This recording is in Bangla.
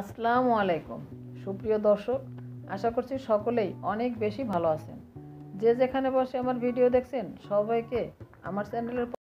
আসসালামু আলাইকুম সুপ্রিয় দর্শক আশা করছি সকলেই অনেক বেশি ভালো আছেন যে যেখানে বসে আমার ভিডিও দেখছেন সবাইকে আমার চ্যানেলের